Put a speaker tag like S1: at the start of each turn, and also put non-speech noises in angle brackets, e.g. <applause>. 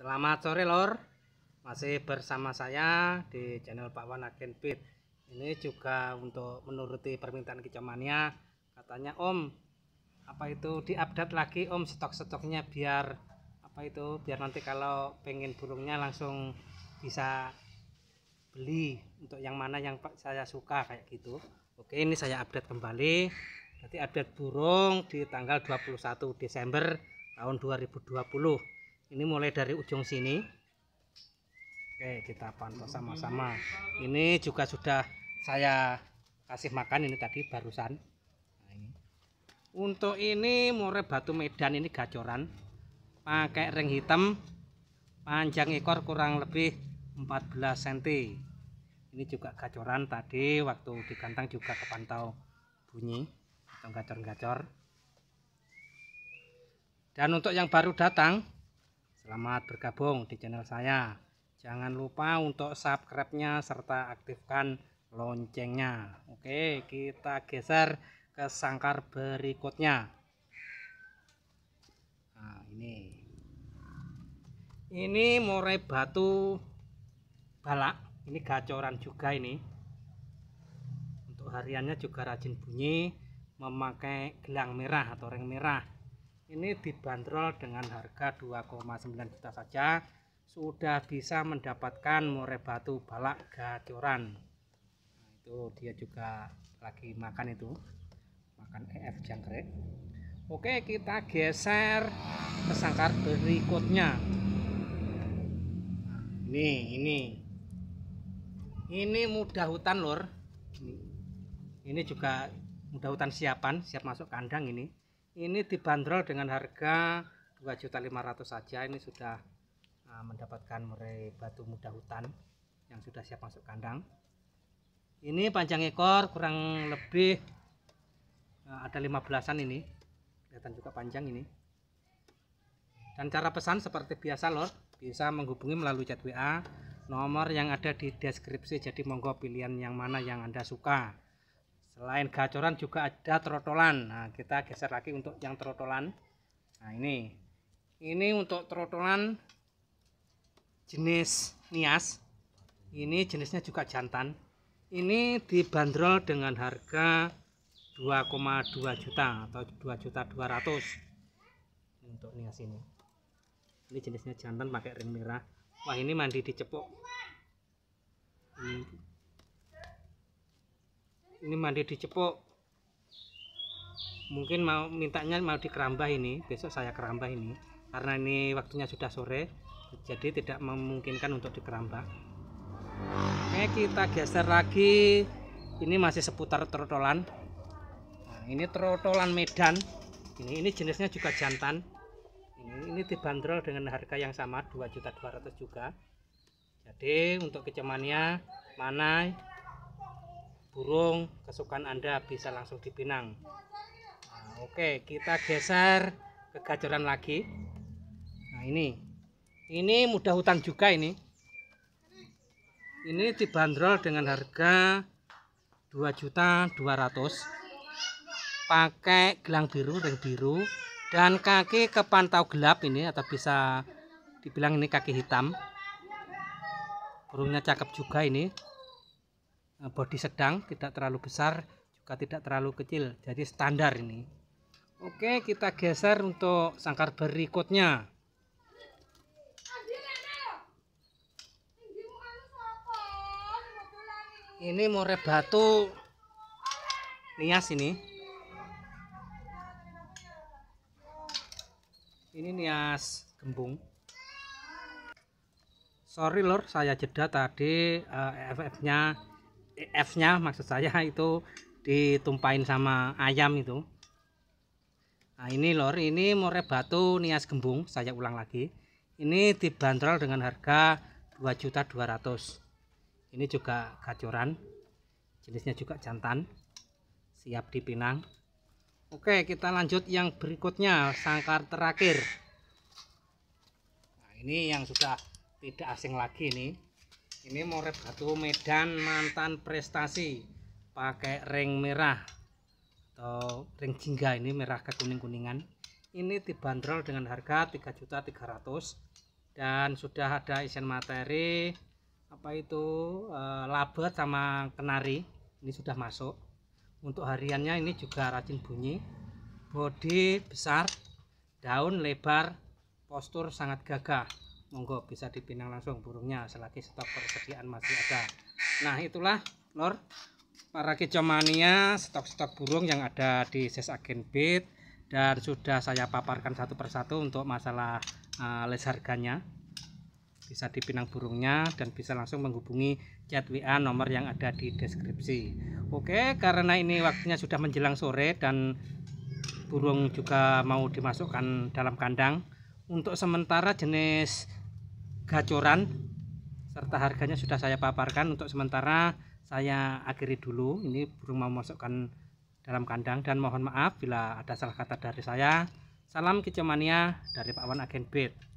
S1: Selamat sore lor Masih bersama saya di channel Pak Wan Agen Ini juga untuk menuruti permintaan kicomania Katanya om Apa itu di update lagi om stok-stoknya biar Apa itu biar nanti kalau pengen burungnya langsung bisa beli Untuk yang mana yang saya suka kayak gitu Oke ini saya update kembali Nanti update burung di tanggal 21 Desember tahun 2020 ini mulai dari ujung sini Oke kita pantau sama-sama ini juga sudah saya kasih makan ini tadi barusan untuk ini murai batu medan ini gacoran pakai ring hitam panjang ekor kurang lebih 14 cm ini juga gacoran tadi waktu di kantang juga kepantau bunyi atau gacor-gacor dan untuk yang baru datang Selamat bergabung di channel saya. Jangan lupa untuk subscribe-nya serta aktifkan loncengnya. Oke, kita geser ke sangkar berikutnya. Nah, ini. Ini murai batu balak. Ini gacoran juga ini. Untuk hariannya juga rajin bunyi memakai gelang merah atau ring merah ini dibanderol dengan harga 2,9 juta saja sudah bisa mendapatkan more batu balak gacoran nah, itu dia juga lagi makan itu makan EF jangkrik Oke kita geser ke sangkar berikutnya nah, ini ini ini mudah hutan lor ini, ini juga mudah hutan siapan siap masuk kandang ini ini dibanderol dengan harga 2.500 saja ini sudah eh, mendapatkan murai batu muda hutan yang sudah siap masuk kandang ini panjang ekor kurang lebih eh, ada 15an ini kelihatan juga panjang ini dan cara pesan seperti biasa lor bisa menghubungi melalui chat WA nomor yang ada di deskripsi jadi monggo pilihan yang mana yang anda suka Selain gacoran juga ada trotolan. Nah, kita geser lagi untuk yang trotolan. Nah, ini. Ini untuk trotolan jenis nias. Ini jenisnya juga jantan. Ini dibanderol dengan harga 2,2 juta atau 2 juta 200 untuk nias ini. Ini jenisnya jantan pakai ring merah. Wah, ini mandi dicepuk ini mandi di cepuk mungkin mau mintanya mau di keramba ini besok saya keramba ini karena ini waktunya sudah sore jadi tidak memungkinkan untuk di keramba oke kita geser lagi ini masih seputar trotolan nah, ini trotolan Medan ini ini jenisnya juga jantan ini, ini dibanderol dengan harga yang sama 2.200 juga jadi untuk kecemania mana burung kesukaan Anda bisa langsung dipinang. Nah, Oke, kita geser ke gacoran lagi. Nah, ini. Ini mudah hutan juga ini. Ini dibanderol dengan harga 2.200 pakai gelang biru ring biru dan kaki kepantau gelap ini atau bisa dibilang ini kaki hitam burungnya cakep juga ini Eh, body sedang, tidak terlalu besar, juga tidak terlalu kecil. Jadi standar ini. Oke, kita geser untuk sangkar berikutnya. Ini more batu nias ini. Ini nias gembung. Sorry lor, saya jeda tadi uh, eh, FF-nya F-nya maksud saya <laughs> itu ditumpahin sama ayam itu nah ini lor ini more batu nias gembung saya ulang lagi ini dibanderol dengan harga 2.200 ini juga gacoran jenisnya juga jantan siap dipinang oke kita lanjut yang berikutnya sangkar terakhir nah ini yang sudah tidak asing lagi nih ini moret batu medan mantan prestasi pakai ring merah atau ring jingga ini merah ke kuning-kuningan ini dibanderol dengan harga 3.300 dan sudah ada isian materi apa itu e, labet sama kenari ini sudah masuk untuk hariannya ini juga rajin bunyi bodi besar daun lebar postur sangat gagah monggo bisa dipinang langsung burungnya selagi stok persediaan masih ada nah itulah lor para kicomania stok-stok burung yang ada di ses agen bit dan sudah saya paparkan satu persatu untuk masalah uh, les harganya bisa dipinang burungnya dan bisa langsung menghubungi chat WA nomor yang ada di deskripsi Oke karena ini waktunya sudah menjelang sore dan burung juga mau dimasukkan dalam kandang untuk sementara jenis gacoran serta harganya sudah saya paparkan untuk sementara saya akhiri dulu ini burung mau masukkan dalam kandang dan mohon maaf bila ada salah kata dari saya salam kicemania dari Pak Wan Agen Bird.